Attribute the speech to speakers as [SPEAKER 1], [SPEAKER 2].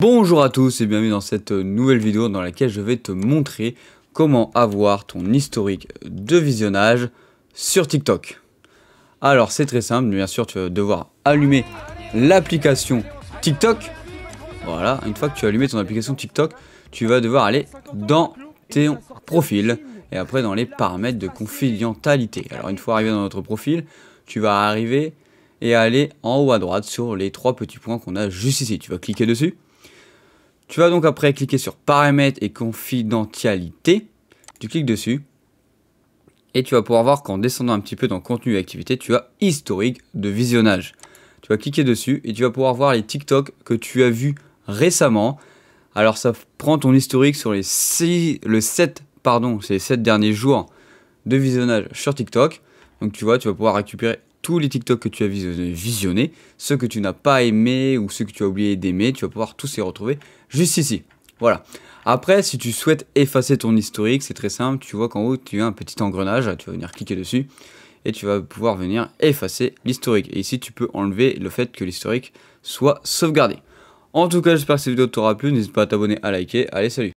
[SPEAKER 1] Bonjour à tous et bienvenue dans cette nouvelle vidéo dans laquelle je vais te montrer comment avoir ton historique de visionnage sur TikTok. Alors c'est très simple, bien sûr tu vas devoir allumer l'application TikTok. Voilà, une fois que tu as allumé ton application TikTok, tu vas devoir aller dans tes profils et après dans les paramètres de confidentialité. Alors une fois arrivé dans notre profil, tu vas arriver et aller en haut à droite sur les trois petits points qu'on a juste ici. Tu vas cliquer dessus. Tu vas donc après cliquer sur paramètres et confidentialité. Tu cliques dessus. Et tu vas pouvoir voir qu'en descendant un petit peu dans contenu et activité, tu as historique de visionnage. Tu vas cliquer dessus et tu vas pouvoir voir les TikTok que tu as vus récemment. Alors ça prend ton historique sur les le pardon, 7 derniers jours de visionnage sur TikTok. Donc tu vois, tu vas pouvoir récupérer tous les TikTok que tu as visionnés, ceux que tu n'as pas aimés ou ceux que tu as oublié d'aimer, tu vas pouvoir tous les retrouver juste ici. Voilà. Après, si tu souhaites effacer ton historique, c'est très simple. Tu vois qu'en haut, tu as un petit engrenage. Tu vas venir cliquer dessus et tu vas pouvoir venir effacer l'historique. Et ici, tu peux enlever le fait que l'historique soit sauvegardé. En tout cas, j'espère que cette vidéo t'aura plu. N'hésite pas à t'abonner, à liker. Allez, salut